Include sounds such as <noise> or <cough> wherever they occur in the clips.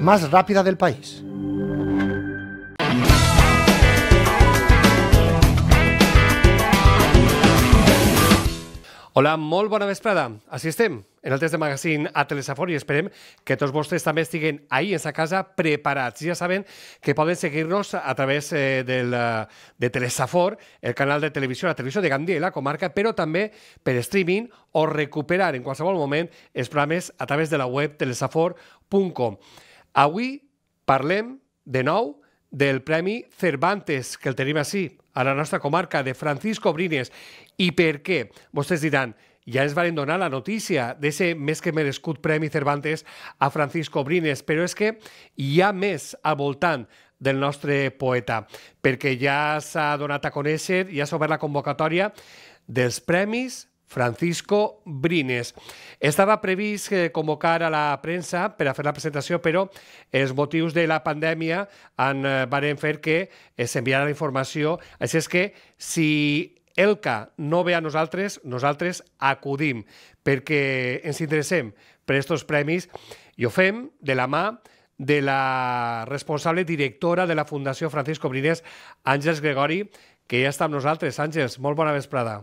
más rápida del país. Hola, molt bona vesprada. Així estem, en el test de magazine a Telesafor i esperem que tots vostres també estiguen ahir en sa casa preparats. Ja saben que poden seguir-nos a través eh, del, eh, de Telesafor, el canal de televisió, la televisió de Gandia i la comarca, però també per streaming o recuperar en qualsevol moment els programes a través de la web telesafor.com. Avui parlem de nou del Premi Cervantes, que el tenim així, a la nostra comarca, de Francisco Brines. I per què? Vostès diran, ja ens van donar la notícia d'aquest més que merescut Premi Cervantes a Francisco Brines, però és que hi ha més al voltant del nostre poeta, perquè ja s'ha donat a conèixer, ja s'ha obert la convocatòria dels Premis Francisco Brines. Estava previst eh, convocar a la premsa per a fer la presentació, però els motius de la pandèmia en eh, varen fer que eh, s'enviara la informació. Així és que si Elca no ve a nosaltres, nosaltres acudim, perquè ens interessem per aquests premis i ho fem de la mà de la responsable directora de la Fundació Francisco Brines, Àngels Gregori, que ja està amb nosaltres. Àngels, molt bona vesprada.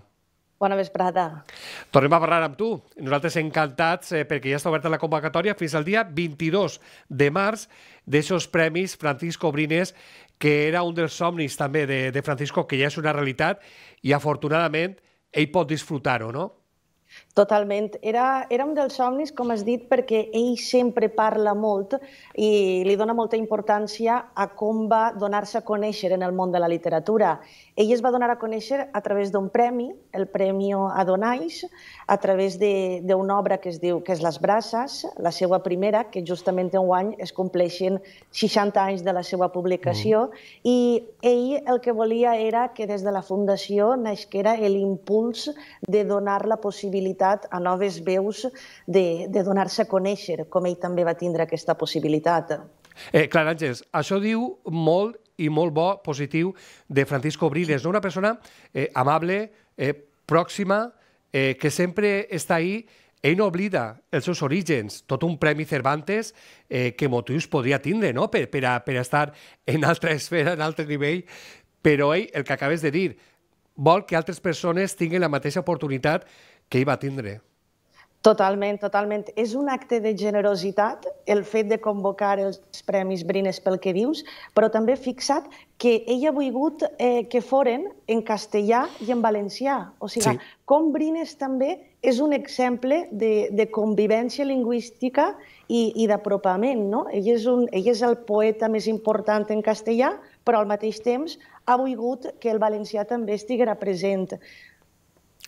Bona vesprada. Tornem a parlar amb tu. Nosaltres encantats eh, perquè ja està oberta la convocatòria fins al dia 22 de març d'aquests premis Francisco Brines, que era un dels somnis també de, de Francisco, que ja és una realitat i afortunadament ell pot disfrutar-ho, no? Totalment. Era, era un dels somnis, com has dit, perquè ell sempre parla molt i li dona molta importància a com va donar-se a conèixer en el món de la literatura. Ell es va donar a conèixer a través d'un premi, el Premi Adonais, a través d'una obra que es diu que és Les Brasses, la seva primera, que justament en any es compleixen 60 anys de la seva publicació, mm. i ell el que volia era que des de la Fundació naixquera l'impuls de donar la possibilitat possibilitat a noves veus de, de donar-se a conèixer, com ell també va tindre aquesta possibilitat. Eh, Clar, Àngels, això diu molt i molt bo, positiu, de Francisco Briles, no? una persona eh, amable, eh, pròxima, eh, que sempre està ahí ell no oblida els seus orígens, tot un premi Cervantes eh, que motius podria tindre no? per, per, a, per a estar en altra esfera, en altre nivell, però ell, el que acabes de dir, vol que altres persones tinguin la mateixa oportunitat que hi va tindre. Totalment, totalment. És un acte de generositat el fet de convocar els Premis Brines pel que dius, però també fixat que ella ha volgut eh, que foren en castellà i en valencià. O sigui, sí. com Brines també és un exemple de, de convivència lingüística i, i d'apropament. No? Ell, és un, ell és el poeta més important en castellà, però al mateix temps ha volgut que el valencià també estiguera present.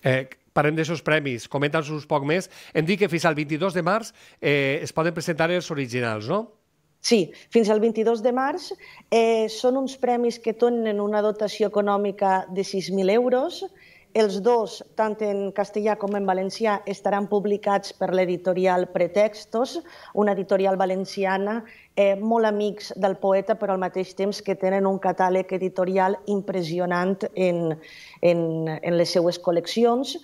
Eh, parlem d'aquests premis, comenta'ns un poc més. Hem dit que fins al 22 de març eh, es poden presentar els originals, no? Sí, fins al 22 de març eh, són uns premis que tenen una dotació econòmica de 6.000 euros. Els dos, tant en castellà com en valencià, estaran publicats per l'editorial Pretextos, una editorial valenciana eh, molt amics del poeta, però al mateix temps que tenen un catàleg editorial impressionant en, en, en les seues col·leccions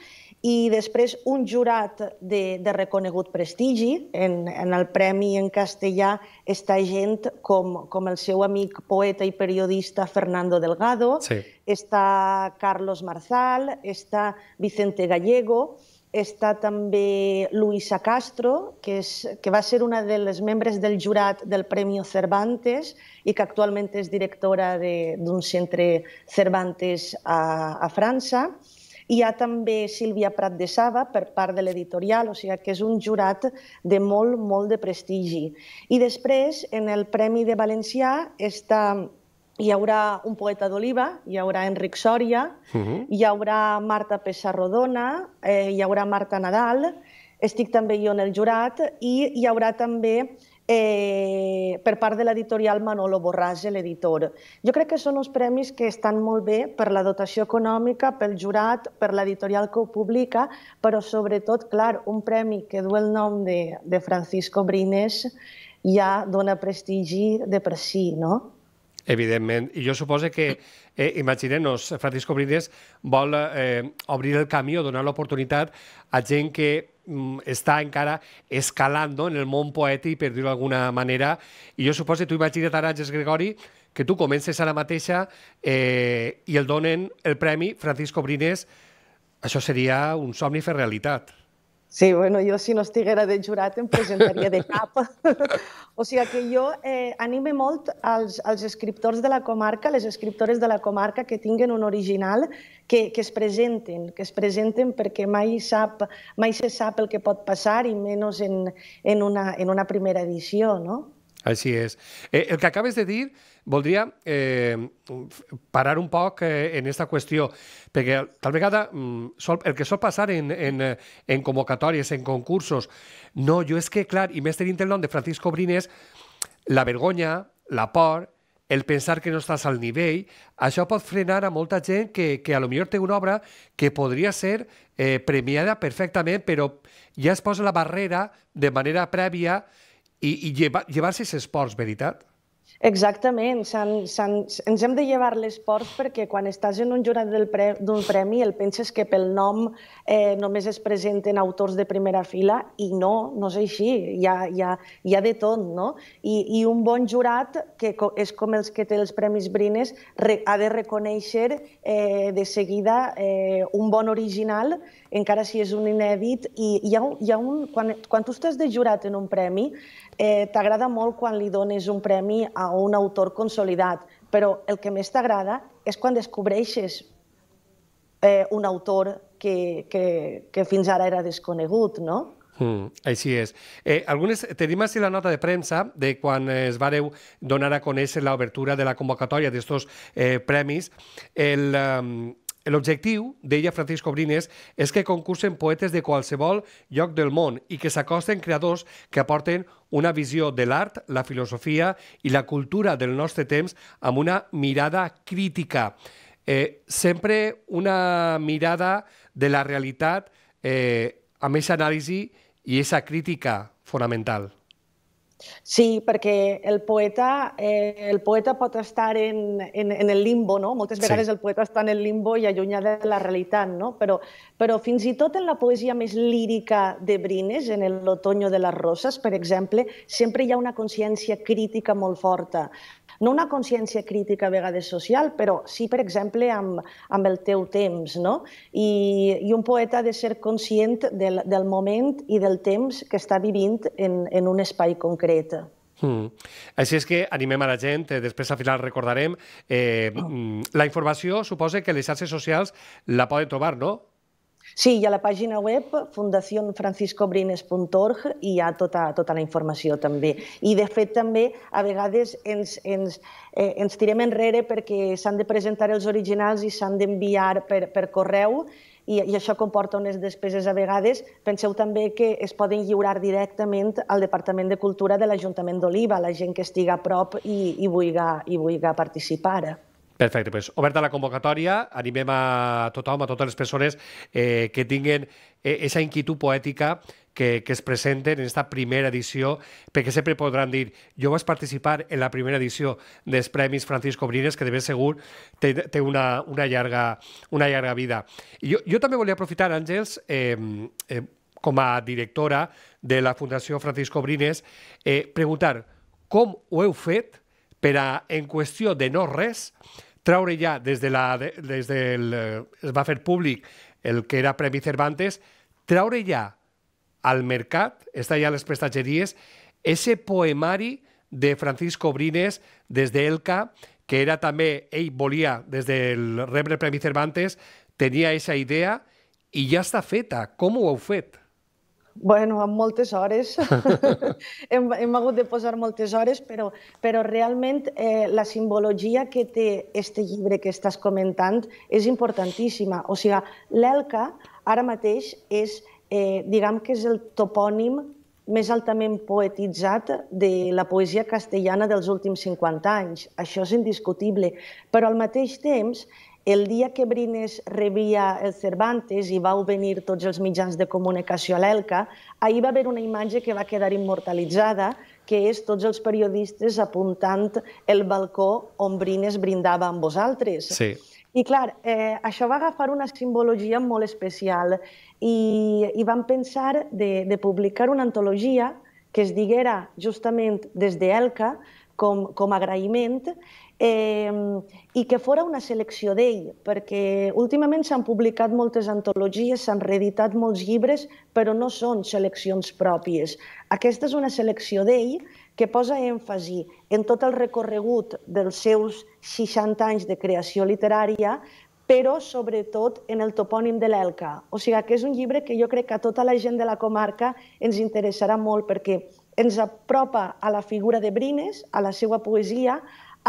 i després un jurat de, de reconegut prestigi. En, en el Premi en castellà està gent com, com el seu amic poeta i periodista Fernando Delgado, sí. està Carlos Marzal, està Vicente Gallego, està també Luisa Castro, que, és, que va ser una de les membres del jurat del Premi Cervantes i que actualment és directora d'un centre Cervantes a, a França. Hi ha també Sílvia Prat de Saba per part de l'editorial, o sigui que és un jurat de molt, molt de prestigi. I després, en el Premi de Valencià, està hi haurà un poeta d'Oliva, hi haurà Enric Sòria, uh mhm. -huh. hi haurà Marta Pessarrodona, eh, hi haurà Marta Nadal, estic també jo en el jurat, i hi haurà també eh, per part de l'editorial Manolo Borràs, l'editor. Jo crec que són uns premis que estan molt bé per la dotació econòmica, pel jurat, per l'editorial que ho publica, però sobretot, clar, un premi que du el nom de, de Francisco Brines ja dona prestigi de per si, no? Evidentment. I jo suposo que, eh, imaginem-nos, Francisco Brines vol eh, obrir el camí o donar l'oportunitat a gent que mm, està encara escalant en el món poètic, per dir-ho d'alguna manera. I jo suposo que tu imagina't ara, Ges Gregori, que tu comences ara mateixa eh, i el donen el premi Francisco Brines. Això seria un somni fer realitat. Sí, bueno, jo si no estiguera de jurat em presentaria de cap. <laughs> o sigui que jo eh, anime molt als, als escriptors de la comarca, les escriptores de la comarca que tinguen un original, que, que es presenten, que es presenten perquè mai, sap, mai se sap el que pot passar i menys en, en, una, en una primera edició, no? Així és. Eh, el que acabes de dir, voldria eh, parar un poc eh, en aquesta qüestió, perquè tal vegada mm, sol, el que sol passar en, en, eh, en convocatòries, en concursos, no, jo és que, clar, i més tenint el nom de Francisco Brines, la vergonya, la por, el pensar que no estàs al nivell, això pot frenar a molta gent que, que a lo millor té una obra que podria ser eh, premiada perfectament, però ja es posa la barrera de manera prèvia i, i lleva, llevar-se els esports, veritat? Exactament, s han, s han, ens hem de llevar l'esport perquè quan estàs en un jurat d'un pre, premi el penses que pel nom eh, només es presenten autors de primera fila i no, no és així, hi ha, hi ha, hi ha de tot, no? I, I un bon jurat, que és com els que té els Premis Brines, re, ha de reconèixer eh, de seguida eh, un bon original, encara si és un inèdit, i hi ha, hi ha un, quan, quan tu estàs de jurat en un premi, eh, t'agrada molt quan li dones un premi a un autor consolidat, però el que més t'agrada és quan descobreixes eh, un autor que, que, que fins ara era desconegut, no? Mm, així és. Eh, algunes, tenim així la nota de premsa de quan es vareu donar a conèixer l'obertura de la convocatòria d'estos eh, premis. El, eh, L'objectiu, deia Francisco Brines, és que concursen poetes de qualsevol lloc del món i que s'acosten creadors que aporten una visió de l'art, la filosofia i la cultura del nostre temps amb una mirada crítica. Eh, sempre una mirada de la realitat eh, amb aquesta anàlisi i aquesta crítica fonamental. Sí, perquè el poeta, eh, el poeta pot estar en, en, en el limbo, no? Moltes vegades sí. el poeta està en el limbo i allunyat de la realitat, no? Però, però fins i tot en la poesia més lírica de Brines, en l'Otoño de les Roses, per exemple, sempre hi ha una consciència crítica molt forta no una consciència crítica a vegades social, però sí, per exemple, amb, amb el teu temps, no? I, i un poeta ha de ser conscient del, del moment i del temps que està vivint en, en un espai concret. Mm. Així és que animem a la gent, eh, després al final recordarem, eh, <clears throat> la informació suposa que les xarxes socials la poden trobar, no? Sí, i a la pàgina web fundacionfranciscobrines.org hi ha tota, tota la informació també. I de fet també a vegades ens, ens, eh, ens tirem enrere perquè s'han de presentar els originals i s'han d'enviar per, per correu i, i això comporta unes despeses a vegades. Penseu també que es poden lliurar directament al Departament de Cultura de l'Ajuntament d'Oliva, la gent que estiga a prop i, i vulgui, i vulgui participar. Perfecte, doncs oberta la convocatòria, animem a tothom, a totes les persones eh, que tinguen aquesta eh, inquietud poètica que, que es presenten en aquesta primera edició, perquè sempre podran dir jo vaig participar en la primera edició dels Premis Francisco Brines, que de ben segur té, té una, una, llarga, una llarga vida. I jo, jo també volia aprofitar, Àngels, eh, eh, com a directora de la Fundació Francisco Brines, eh, preguntar com ho heu fet per a, en qüestió de no res, traure ja des de la... Des del, eh, es va fer públic el que era Premi Cervantes, traure ja al mercat, està ja a les prestatgeries, ese poemari de Francisco Brines des d'Elca, que era també, ell volia, des del rebre Premi Cervantes, tenia aquesta idea i ja està feta. Com ho heu fet? Bueno, amb moltes hores. <laughs> hem, hem hagut de posar moltes hores, però, però realment eh, la simbologia que té este llibre que estàs comentant és importantíssima. O sigui, l'Elca ara mateix és, eh, diguem que és el topònim més altament poetitzat de la poesia castellana dels últims 50 anys. Això és indiscutible. Però al mateix temps el dia que Brines rebia el Cervantes i vau venir tots els mitjans de comunicació a l'ELCA, ahir va haver una imatge que va quedar immortalitzada, que és tots els periodistes apuntant el balcó on Brines brindava amb vosaltres. Sí. I clar, eh, això va agafar una simbologia molt especial i, i vam pensar de, de publicar una antologia que es diguera justament des d'Elca com, com agraïment eh, i que fora una selecció d'ell, perquè últimament s'han publicat moltes antologies, s'han reeditat molts llibres, però no són seleccions pròpies. Aquesta és una selecció d'ell que posa èmfasi en tot el recorregut dels seus 60 anys de creació literària, però sobretot en el topònim de l'Elca. O sigui, que és un llibre que jo crec que a tota la gent de la comarca ens interessarà molt perquè ens apropa a la figura de Brines, a la seva poesia,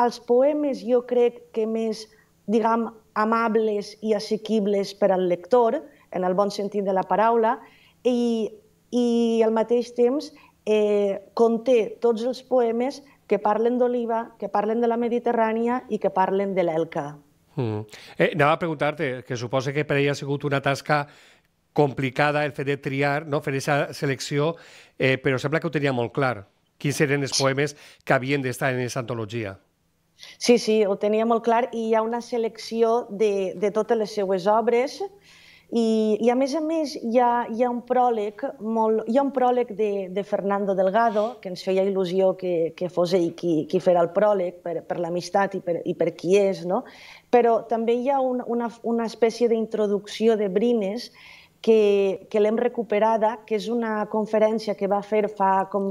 els poemes jo crec que més, diguem, amables i assequibles per al lector, en el bon sentit de la paraula, i, i al mateix temps eh, conté tots els poemes que parlen d'Oliva, que parlen de la Mediterrània i que parlen de l'Elca. Mm. Eh, anava a preguntar-te, que suposa que per ell ha sigut una tasca complicada el fet de triar, no? fer aquesta selecció, eh, però sembla que ho tenia molt clar, quins eren els poemes que havien d'estar en aquesta antologia. Sí, sí, ho tenia molt clar i hi ha una selecció de, de totes les seues obres i, i a més a més hi ha, hi ha un pròleg, molt, hi ha un pròleg de, de Fernando Delgado, que ens feia il·lusió que, que fos ell qui, qui fera el pròleg per, per l'amistat i, per, i per qui és, no? però també hi ha un, una, una espècie d'introducció de Brines que, que l'hem recuperada, que és una conferència que va fer fa com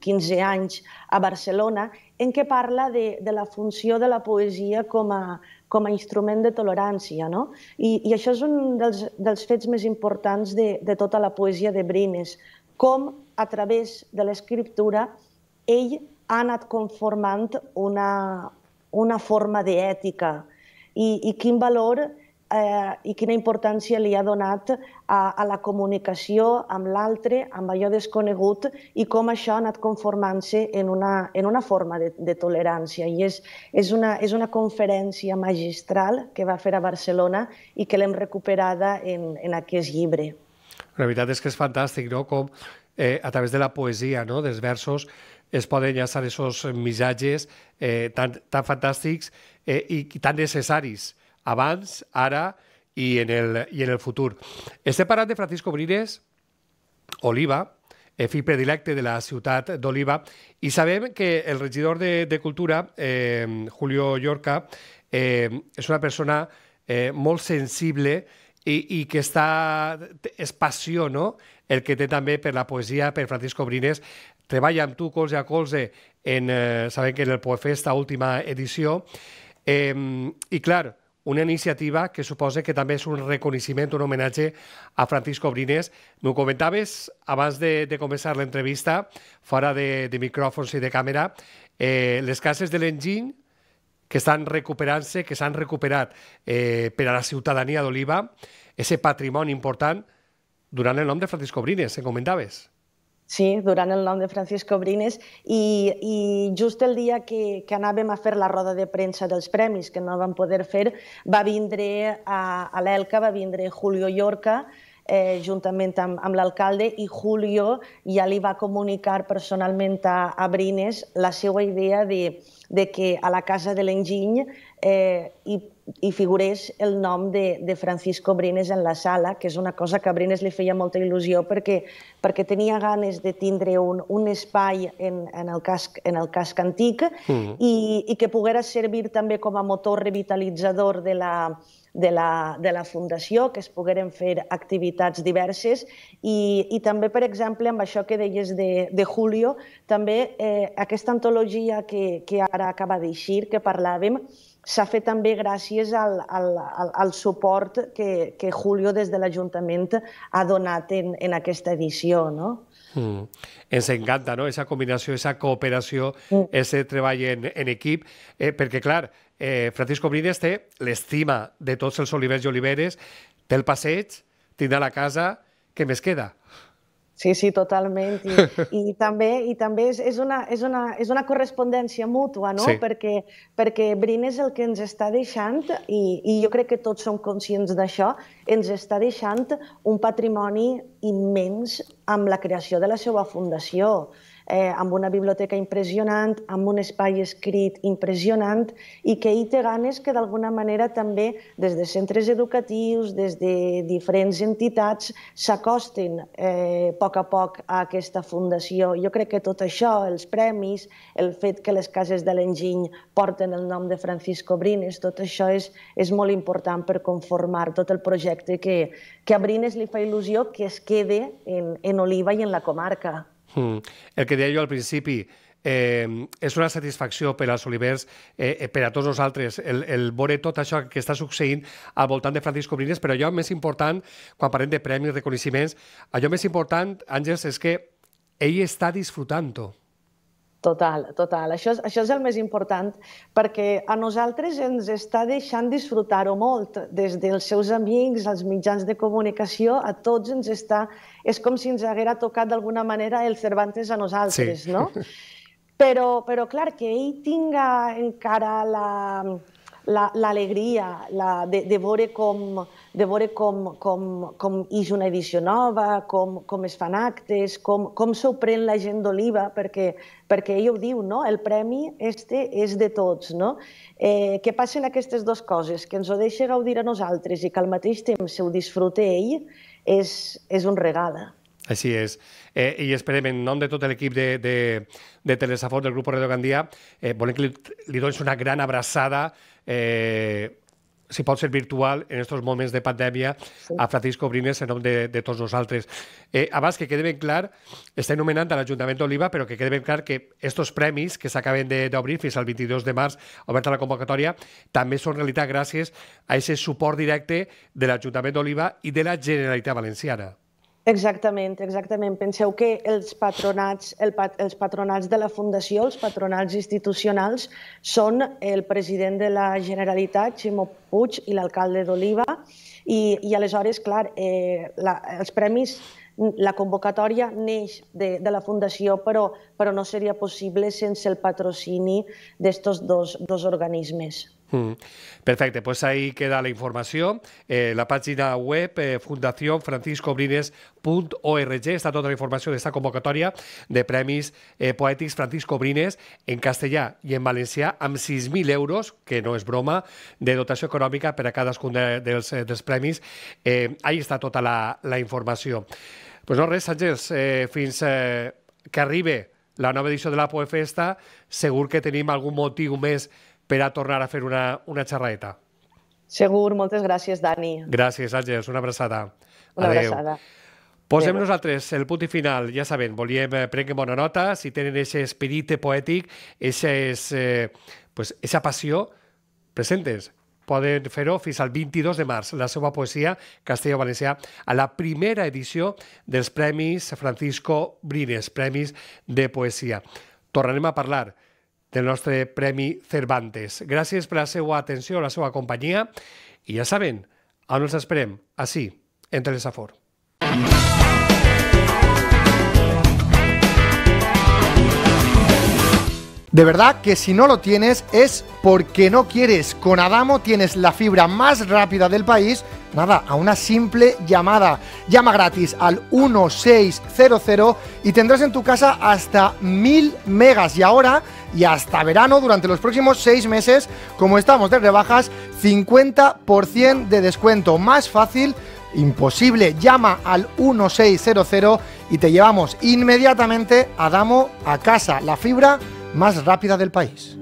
15 anys a Barcelona, en què parla de, de la funció de la poesia com a, com a instrument de tolerància. No? I, I això és un dels, dels fets més importants de, de tota la poesia de Brines, com a través de l'escriptura ell ha anat conformant una, una forma d'ètica i, i quin valor eh, i quina importància li ha donat a, a la comunicació amb l'altre, amb allò desconegut, i com això ha anat conformant-se en, una, en una forma de, de tolerància. I és, és, una, és una conferència magistral que va fer a Barcelona i que l'hem recuperada en, en aquest llibre. La veritat és que és fantàstic, no?, com eh, a través de la poesia, no?, dels versos, es poden llançar aquests missatges eh, tan, tan fantàstics eh, i tan necessaris eh, abans, ara i en el, i en el futur. Estem parlant de Francisco Brines, Oliva, eh, fill predilecte de la ciutat d'Oliva, i sabem que el regidor de, de Cultura, eh, Julio Llorca, eh, és una persona eh, molt sensible i, i que està, és passió, no?, el que té també per la poesia, per Francisco Brines. Treballa amb tu colze a colze en, eh, sabem que en el Poefesta última edició. Eh, I clar, una iniciativa que suposa que també és un reconeixement, un homenatge a Francisco Brines. M'ho comentaves abans de, de començar l'entrevista, fora de, de micròfons i de càmera, eh, les cases de l'enginy que estan recuperant-se, que s'han recuperat eh, per a la ciutadania d'Oliva, ese patrimoni important, durant el nom de Francisco Brines, em comentaves. Sí, durant el nom de Francisco Brines i, i just el dia que, que anàvem a fer la roda de premsa dels premis, que no vam poder fer, va vindre a, a l'ELCA, va vindre Julio Llorca, eh, juntament amb, amb l'alcalde, i Julio ja li va comunicar personalment a, a Brines la seva idea de, de que a la Casa de l'Enginy eh, hi, hi figurés el nom de, de Francisco Brines en la sala, que és una cosa que a Brines li feia molta il·lusió perquè, perquè tenia ganes de tindre un, un espai en, en, el casc, en el casc antic mm -hmm. i, i que poguera servir també com a motor revitalitzador de la, de la, de la Fundació, que es pogueren fer activitats diverses i, i també, per exemple, amb això que deies de, de Julio, també eh, aquesta antologia que, que ara acaba d'eixir, que parlàvem, s'ha fet també gràcies al, al, al, al suport que, que Julio des de l'Ajuntament ha donat en, en aquesta edició. No? Mm. Ens encanta, no?, esa combinació, esa cooperació, mm. ese treball en, en equip, eh, perquè, clar, eh, Francisco Brines té l'estima de tots els olivers i oliveres, té el passeig, tindrà la casa, què més queda? Sí, sí, totalment. I, <laughs> i també, i també és, és, una, és, una, és una correspondència mútua, no? Sí. Perquè, perquè Brin és el que ens està deixant, i, i jo crec que tots som conscients d'això, ens està deixant un patrimoni immens amb la creació de la seva fundació eh, amb una biblioteca impressionant, amb un espai escrit impressionant i que hi té ganes que d'alguna manera també des de centres educatius, des de diferents entitats, s'acostin eh, a poc a poc a aquesta fundació. Jo crec que tot això, els premis, el fet que les cases de l'enginy porten el nom de Francisco Brines, tot això és, és molt important per conformar tot el projecte que, que a Brines li fa il·lusió que es quede en, en Oliva i en la comarca. Mm. El que deia jo al principi, eh, és una satisfacció per als olivers, eh, eh, per a tots nosaltres, el, el veure tot això que està succeint al voltant de Francisco Brines, però allò més important, quan parlem de premis, reconeixements, allò més important, Àngels, és que ell està disfrutant-ho. Total, total. Això això és el més important perquè a nosaltres ens està deixant disfrutar-ho molt, des dels seus amics, als mitjans de comunicació, a tots ens està... És com si ens haguera tocat d'alguna manera el Cervantes a nosaltres, sí. no? <laughs> Però, però clar, que ell tinga encara l'alegria la, la, la, de, de veure com de veure com, com, com és una edició nova, com, com es fan actes, com, com s'ho pren la gent d'Oliva, perquè, perquè ell ho diu, no? el premi este és de tots. No? Eh, que passen aquestes dues coses, que ens ho deixa gaudir a nosaltres i que al mateix temps se ho disfrute ell, és, és un regal. Així és. Eh, I esperem, en nom de tot l'equip de, de, de Telesafor del grup Radio Gandia, eh, volem que li, li donis una gran abraçada eh, si pot ser virtual en aquests moments de pandèmia sí. a Francisco Brines en nom de, de tots nosaltres. Eh, abans que quede ben clar, està nomenant a l'Ajuntament d'Oliva, però que quede ben clar que aquests premis que s'acaben d'obrir fins al 22 de març, oberta la convocatòria, també són realitat gràcies a aquest suport directe de l'Ajuntament d'Oliva i de la Generalitat Valenciana. Exactament, exactament. Penseu que els patronats, el pat, els patronats de la Fundació, els patronats institucionals, són el president de la Generalitat, Ximo Puig, i l'alcalde d'Oliva, i, i aleshores, clar, eh, la, els premis, la convocatòria neix de, de la Fundació, però, però no seria possible sense el patrocini d'estos dos, dos organismes. Mm. Perfecte, pues ahí queda la informació. Eh, la pàgina web eh, fundacionfranciscobrines.org està tota la informació d'esta convocatòria de premis eh, poètics Francisco Brines en castellà i en valencià amb 6.000 euros, que no és broma, de dotació econòmica per a cadascun de, dels, eh, dels premis. Eh, ahí està tota la, la informació. Pues no res, Sánchez, eh, fins eh, que arribe la nova edició de la Poefesta, segur que tenim algun motiu més per a tornar a fer una, una xerradeta. Segur, moltes gràcies, Dani. Gràcies, Àngels, una abraçada. Una Adeu. abraçada. Posem Adeu. nosaltres el punt i final, ja saben, volíem eh, prendre bona nota, si tenen aquest esperit poètic, aquestes, eh, pues, esa passió, presentes, poden fer-ho fins al 22 de març, la seva poesia castelló-valencià, a la primera edició dels Premis Francisco Brines, Premis de Poesia. Tornarem a parlar del nostre Premi Cervantes. ...gracias por la seva atención... la seva compañía... ...y ya saben, on els así, entre en afor De verdad que si no lo tienes es porque no quieres. Con Adamo tienes la fibra más rápida del país nada, a una simple llamada. Llama gratis al 1600 y tendrás en tu casa hasta 1000 megas. Y ahora, y hasta verano, durante los próximos seis meses, como estamos de rebajas, 50% de descuento. Más fácil, imposible. Llama al 1600 y te llevamos inmediatamente a Damo a casa, la fibra más rápida del país.